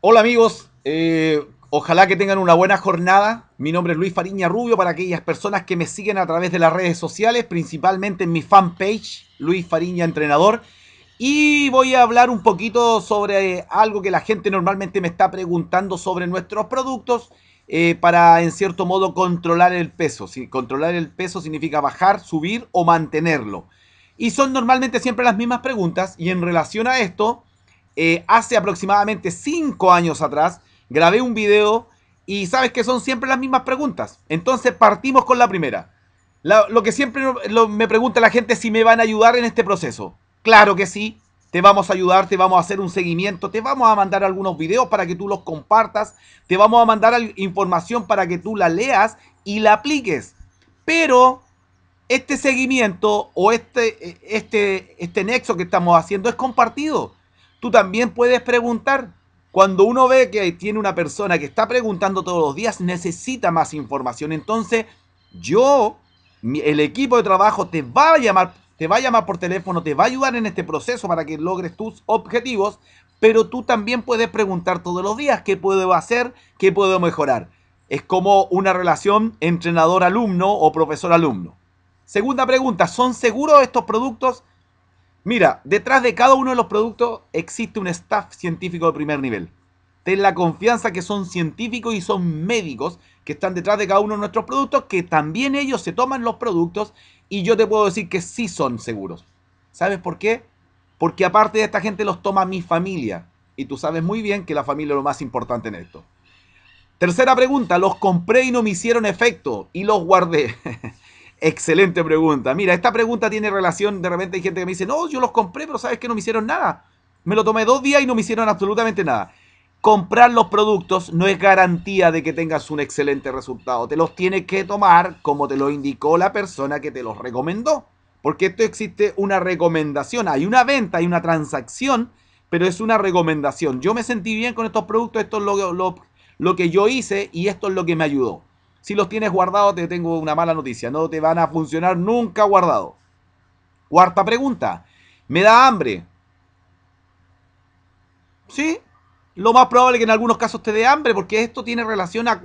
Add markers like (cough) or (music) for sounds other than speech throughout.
Hola amigos, eh, ojalá que tengan una buena jornada. Mi nombre es Luis Fariña Rubio para aquellas personas que me siguen a través de las redes sociales, principalmente en mi fanpage, Luis Fariña Entrenador. Y voy a hablar un poquito sobre algo que la gente normalmente me está preguntando sobre nuestros productos eh, para, en cierto modo, controlar el peso. Si controlar el peso significa bajar, subir o mantenerlo. Y son normalmente siempre las mismas preguntas. Y en relación a esto, eh, hace aproximadamente 5 años atrás grabé un video y sabes que son siempre las mismas preguntas. Entonces partimos con la primera. lo que siempre me pregunta la gente es si me van a ayudar en este proceso. Claro que sí, te vamos a ayudar, te vamos a hacer un seguimiento, te vamos a mandar algunos videos para que tú los compartas, te vamos a mandar información para que tú la leas y la apliques. Pero este seguimiento o este, e, este, este nexo que estamos haciendo es compartido tú también puedes preguntar. Cuando uno ve que tiene una persona que está preguntando todos los días, necesita más información. Entonces, yo, el equipo de trabajo te va a llamar, te va a llamar por teléfono, te va a ayudar en este proceso para que logres tus objetivos, pero tú también puedes preguntar todos los días qué puedo hacer, qué puedo mejorar. Es como una relación entrenador-alumno o profesor-alumno. Segunda pregunta, ¿son seguros estos productos? Mira, detrás de cada uno de los productos existe un staff científico de primer nivel. Ten la confianza que son científicos y son médicos que están detrás de cada uno de nuestros productos, que también ellos se toman los productos y yo te puedo decir que sí son seguros. ¿Sabes por qué? Porque aparte de esta gente los toma mi familia. Y tú sabes muy bien que la familia es lo más importante en esto. Tercera pregunta, los compré y no me hicieron efecto y los guardé. (laughs) Excelente pregunta. Mira, esta pregunta tiene relación, de repente hay gente que me dice, no, yo los compré, pero sabes que no me hicieron nada. Me lo tomé dos días y no me hicieron absolutamente nada. Comprar los productos no es garantía de que tengas un excelente resultado. Te los tienes que tomar como te lo indicó la persona que te los recomendó. Porque esto existe una recomendación. Hay una venta, hay una transacción, pero es una recomendación. Yo me sentí bien con estos productos, esto es lo, que yo hice y esto es lo que me ayudó. Si los tienes guardados, te tengo una mala noticia. No te van a funcionar nunca guardados. Cuarta pregunta. ¿Me da hambre? Sí. Lo más probable es que en algunos casos te dé hambre, porque esto tiene relación a,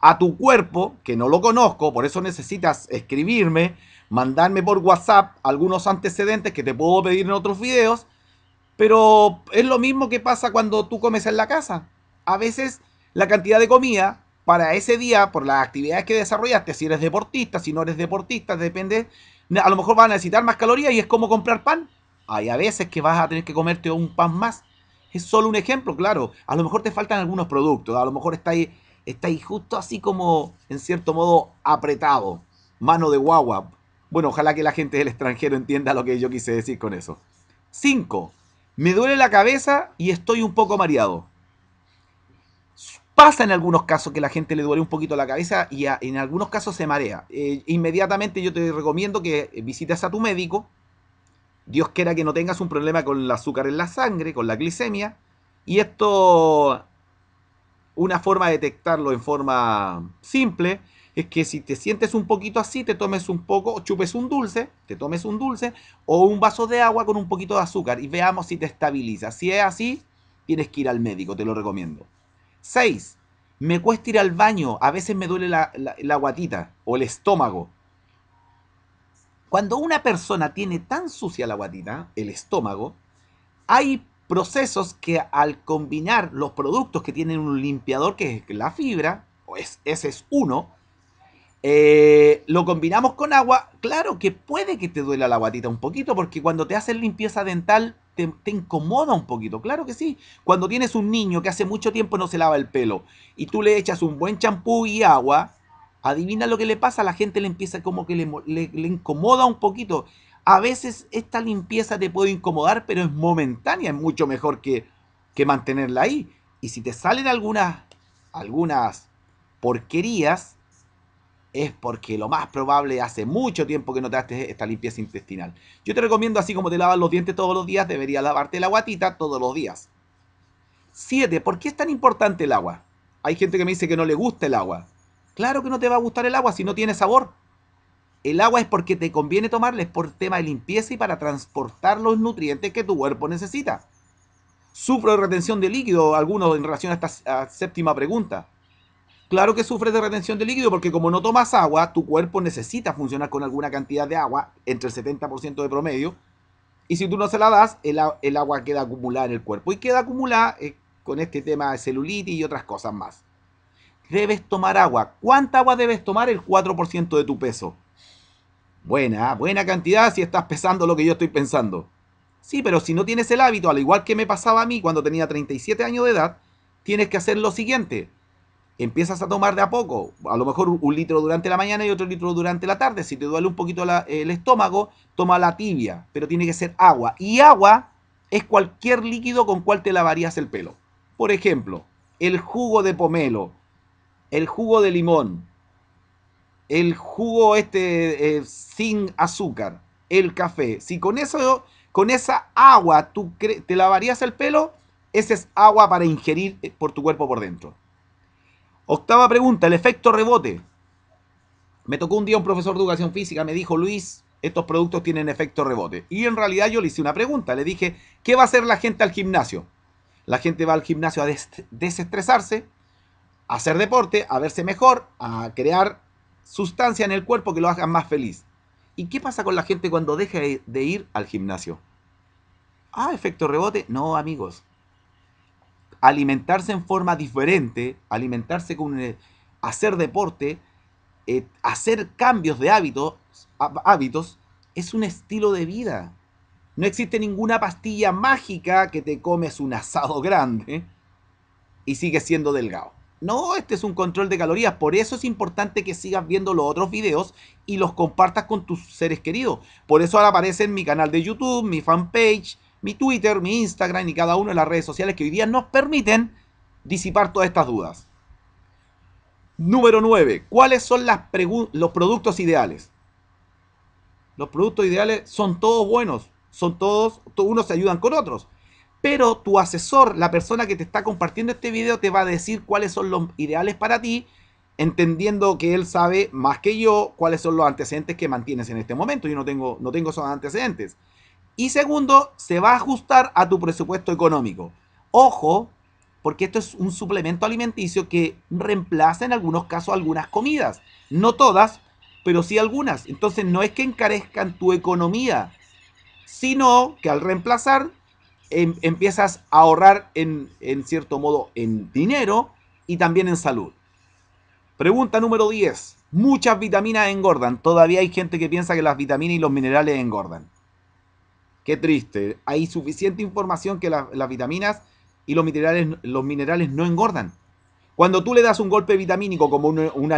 a tu cuerpo, que no lo conozco, por eso necesitas escribirme, mandarme por WhatsApp algunos antecedentes que te puedo pedir en otros videos, pero es lo mismo que pasa cuando tú comes en la casa. A veces la cantidad de comida para ese día, por las actividades que desarrollaste, si eres deportista, si no eres deportista, depende, a lo mejor vas a necesitar más calorías y es como comprar pan. Hay a veces que vas a tener que comerte un pan más. Es solo un ejemplo, claro. A lo mejor te faltan algunos productos, a lo mejor está justo así como, en cierto modo, apretado. Mano de guagua. Bueno, ojalá que la gente del extranjero entienda lo que yo quise decir con eso. 5. Me duele la cabeza y estoy un poco mareado. Pasa en algunos casos que la gente le duele un poquito la cabeza y en algunos casos se marea. Eh, inmediatamente yo te recomiendo que visites a tu médico. Dios quiera que no tengas un problema con el azúcar en la sangre, con la glicemia. Y esto, una forma de detectarlo en forma simple, es que si te sientes un poquito así, te tomes un poco, chupes un dulce, te tomes un dulce o un vaso de agua con un poquito de azúcar y veamos si te estabiliza. Si es así, tienes que ir al médico, te lo recomiendo. 6. Me cuesta ir al baño, a veces me duele la, la, guatita o el estómago. Cuando una persona tiene tan sucia la guatita, el estómago, hay procesos que al combinar los productos que tienen un limpiador, que es la fibra, o es, ese es uno, eh, lo combinamos con agua, claro que puede que te duela la guatita un poquito, porque cuando te hacen limpieza dental te, incomoda un poquito, claro que sí. Cuando tienes un niño que hace mucho tiempo no se lava el pelo y tú le echas un buen champú y agua, adivina lo que le pasa, la gente le empieza como que le, incomoda un poquito. A veces esta limpieza te puede incomodar, pero es momentánea, es mucho mejor que, que mantenerla ahí. Y si te salen algunas, algunas porquerías, es porque lo más probable hace mucho tiempo que no te haces esta limpieza intestinal. Yo te recomiendo, así como te lavas los dientes todos los días, deberías lavarte la guatita todos los días. Siete, ¿Por qué es tan importante el agua? Hay gente que me dice que no le gusta el agua. Claro que no te va a gustar el agua si no tiene sabor. El agua es porque te conviene tomarla, es por tema de limpieza y para transportar los nutrientes que tu cuerpo necesita. Sufro de retención de líquido, algunos en relación a esta séptima pregunta. Claro que sufres de retención de líquido porque como no tomas agua, tu cuerpo necesita funcionar con alguna cantidad de agua, entre el 70% de promedio, y si tú no se la das, el, agua queda acumulada en el cuerpo y queda acumulada eh, con este tema de celulitis y otras cosas más. Debes tomar agua. ¿Cuánta agua debes tomar? El 4% de tu peso. Buena, buena cantidad si estás pesando lo que yo estoy pensando. Sí, pero si no tienes el hábito, al igual que me pasaba a mí cuando tenía 37 años de edad, tienes que hacer lo siguiente empiezas a tomar de a poco, a lo mejor un litro durante la mañana y otro litro durante la tarde. Si te duele un poquito el estómago, toma la tibia, pero tiene que ser agua. Y agua es cualquier líquido con cual te lavarías el pelo. Por ejemplo, el jugo de pomelo, el jugo de limón, el jugo este eh, sin azúcar, el café. Si con eso, con esa agua tú te lavarías el pelo, esa es agua para ingerir eh, por tu cuerpo por dentro. Octava pregunta, el efecto rebote. Me tocó un día un profesor de educación física, me dijo, Luis, estos productos tienen efecto rebote. Y en realidad yo le hice una pregunta, le dije, ¿qué va a hacer la gente al gimnasio? La gente va al gimnasio a desestresarse, a hacer deporte, a verse mejor, a crear sustancia en el cuerpo que lo haga más feliz. ¿Y qué pasa con la gente cuando deja de ir al gimnasio? Ah, efecto rebote. No, amigos, alimentarse en forma diferente, alimentarse con eh, hacer deporte, eh, hacer cambios de hábitos, hábitos, es un estilo de vida. No existe ninguna pastilla mágica que te comes un asado grande y sigues siendo delgado. No, este es un control de calorías. Por eso es importante que sigas viendo los otros videos y los compartas con tus seres queridos. Por eso ahora aparece en mi canal de YouTube, mi fanpage, mi Twitter, mi Instagram y cada una de las redes sociales que hoy día nos permiten disipar todas estas dudas. Número 9. ¿Cuáles son los productos ideales? Los productos ideales son todos buenos, son todos, unos se ayudan con otros. Pero tu asesor, la persona que te está compartiendo este video, te va a decir cuáles son los ideales para ti, entendiendo que él sabe más que yo cuáles son los antecedentes que mantienes en este momento. Yo no tengo, no tengo esos antecedentes. Y segundo, se va a ajustar a tu presupuesto económico. Ojo, porque esto es un suplemento alimenticio que reemplaza en algunos casos algunas comidas. No todas, pero sí algunas. Entonces no es que encarezcan tu economía, sino que al reemplazar em, empiezas a ahorrar en, en cierto modo en dinero y también en salud. Pregunta número 10. Muchas vitaminas engordan. Todavía hay gente que piensa que las vitaminas y los minerales engordan. Qué triste. Hay suficiente información que las vitaminas y los minerales, los minerales no engordan. Cuando tú le das un golpe vitamínico como una, una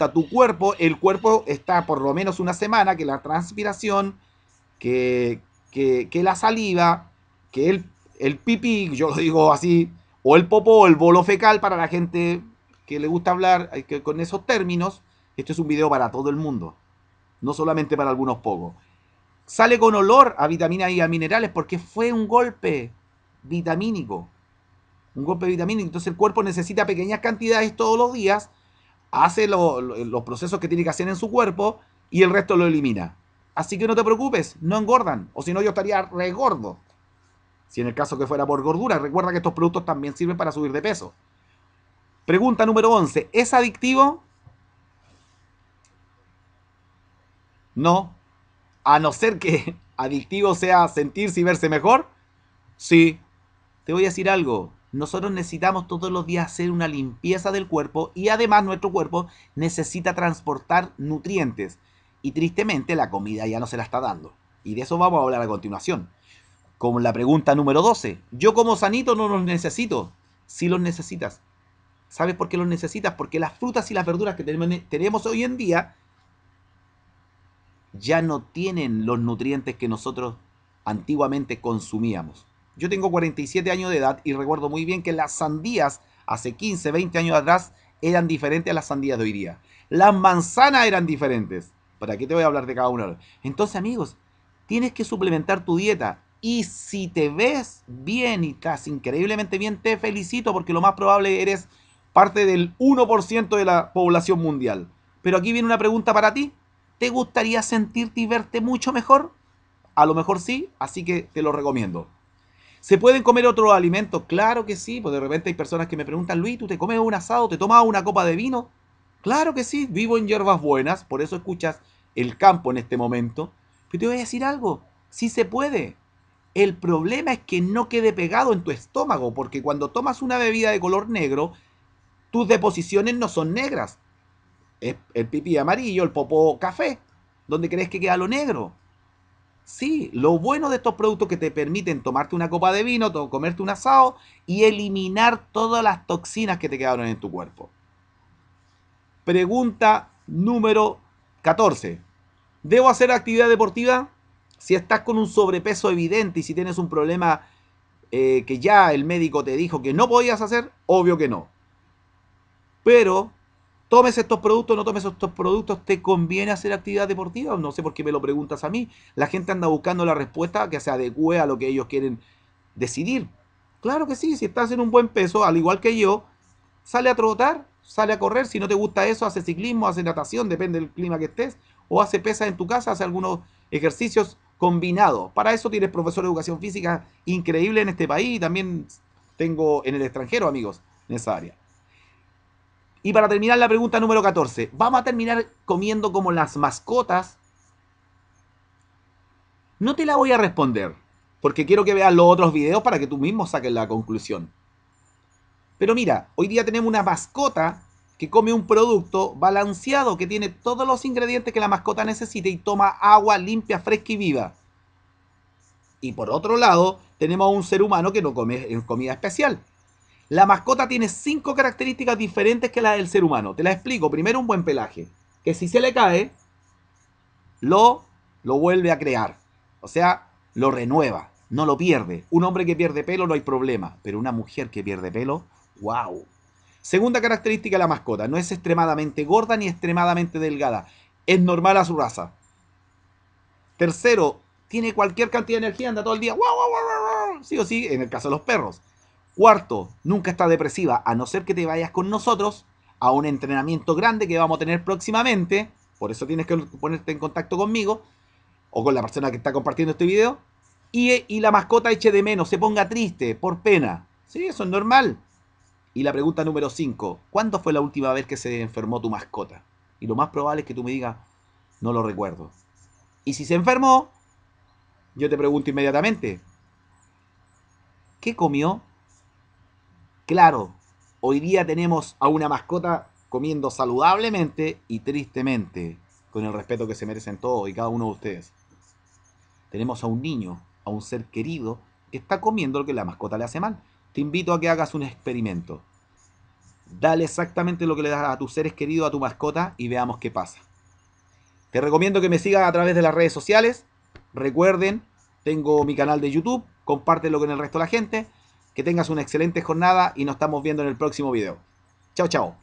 a tu cuerpo, el cuerpo está por lo menos una semana que la transpiración, que, que, la saliva, que el, el pipí, yo lo digo así, o el popó, el bolo fecal para la gente que le gusta hablar eh, que con esos términos. esto es un video para todo el mundo, no solamente para algunos pocos. Sale con olor a vitaminas y a minerales porque fue un golpe vitamínico. Un golpe vitamínico. Entonces el cuerpo necesita pequeñas cantidades todos los días, hace los procesos que tiene que hacer en su cuerpo y el resto lo elimina. Así que no te preocupes, no engordan. O si no, yo estaría regordo. Si en el caso que fuera por gordura, recuerda que estos productos también sirven para subir de peso. Pregunta número 11. ¿Es adictivo? No a no ser que (laughs) adictivo sea sentirse y verse mejor, sí, te voy a decir algo. Nosotros necesitamos todos los días hacer una limpieza del cuerpo y además nuestro cuerpo necesita transportar nutrientes. Y tristemente la comida ya no se la está dando. Y de eso vamos a hablar a continuación. Con la pregunta número 12. Yo como sanito no los necesito. Si los necesitas. ¿Sabes por qué los necesitas? Porque las frutas y las verduras que tenemos hoy en día ya no tienen los nutrientes que nosotros antiguamente consumíamos. Yo tengo 47 años de edad y recuerdo muy bien que las sandías hace 15, 20 años atrás eran diferentes a las sandías de hoy día. Las manzanas eran diferentes. ¿Para qué te voy a hablar de cada una? Entonces, amigos, tienes que suplementar tu dieta. Y si te ves bien y estás increíblemente bien, te felicito porque lo más probable eres parte del 1% de la población mundial. Pero aquí viene una pregunta para ti. ¿Te gustaría sentirte y verte mucho mejor? A lo mejor sí, así que te lo recomiendo. ¿Se pueden comer otros alimentos? Claro que sí, porque de repente hay personas que me preguntan, Luis, ¿tú te comes un asado? ¿Te tomas una copa de vino? Claro que sí, vivo en hierbas buenas, por eso escuchas el campo en este momento. Pero te voy a decir algo, sí se puede. El problema es que no quede pegado en tu estómago, porque cuando tomas una bebida de color negro, tus deposiciones no son negras, es el pipí amarillo, el popó café. ¿Dónde crees que queda lo negro? Sí, lo bueno de estos productos que te permiten tomarte una copa de vino, comerte un asado y eliminar todas las toxinas que te quedaron en tu cuerpo. Pregunta número 14. ¿Debo hacer actividad deportiva? Si estás con un sobrepeso evidente y si tienes un problema eh, que ya el médico te dijo que no podías hacer, obvio que no. Pero tomes estos productos, no tomes estos productos, ¿te conviene hacer actividad deportiva? No sé por qué me lo preguntas a mí. La gente anda buscando la respuesta que se adecue a lo que ellos quieren decidir. Claro que sí, si estás en un buen peso, al igual que yo, sale a trotar, sale a correr. Si no te gusta eso, hace ciclismo, hace natación, depende del clima que estés, o hace pesas en tu casa, hace algunos ejercicios combinados. Para eso tienes profesor de educación física increíble en este país y también tengo en el extranjero, amigos, en esa área. Y para terminar la pregunta número 14, ¿vamos a terminar comiendo como las mascotas? No te la voy a responder, porque quiero que veas los otros videos para que tú mismo saques la conclusión. Pero mira, hoy día tenemos una mascota que come un producto balanceado que tiene todos los ingredientes que la mascota necesita y toma agua limpia, fresca y viva. Y por otro lado, tenemos a un ser humano que no come eh, comida especial. La mascota tiene cinco características diferentes que las del ser humano. Te la explico. Primero, un buen pelaje, que si se le cae, lo, lo vuelve a crear. O sea, lo renueva, no lo pierde. Un hombre que pierde pelo no hay problema, pero una mujer que pierde pelo, wow. Segunda característica de la mascota, no es extremadamente gorda ni extremadamente delgada. Es normal a su raza. Tercero, tiene cualquier cantidad de energía, anda todo el día. ¡Wow, wow, wow, sí o sí, en el caso de los perros. Cuarto, nunca está depresiva, a no ser que te vayas con nosotros a un entrenamiento grande que vamos a tener próximamente. Por eso tienes que ponerte en contacto conmigo o con la persona que está compartiendo este video. Y, y la mascota eche de menos, se ponga triste, por pena. Sí, eso es normal. Y la pregunta número 5, ¿cuándo fue la última vez que se enfermó tu mascota? Y lo más probable es que tú me digas, no lo recuerdo. Y si se enfermó, yo te pregunto inmediatamente, ¿qué comió Claro, hoy día tenemos a una mascota comiendo saludablemente y tristemente, con el respeto que se merecen todos y cada uno de ustedes. Tenemos a un niño, a un ser querido, que está comiendo lo que la mascota le hace mal. Te invito a que hagas un experimento. Dale exactamente lo que le das a tus seres queridos, a tu mascota, y veamos qué pasa. Te recomiendo que me sigas a través de las redes sociales. Recuerden, tengo mi canal de YouTube, compártelo con el resto de la gente. Que tengas una excelente jornada y nos estamos viendo en el próximo video. Chao, chao.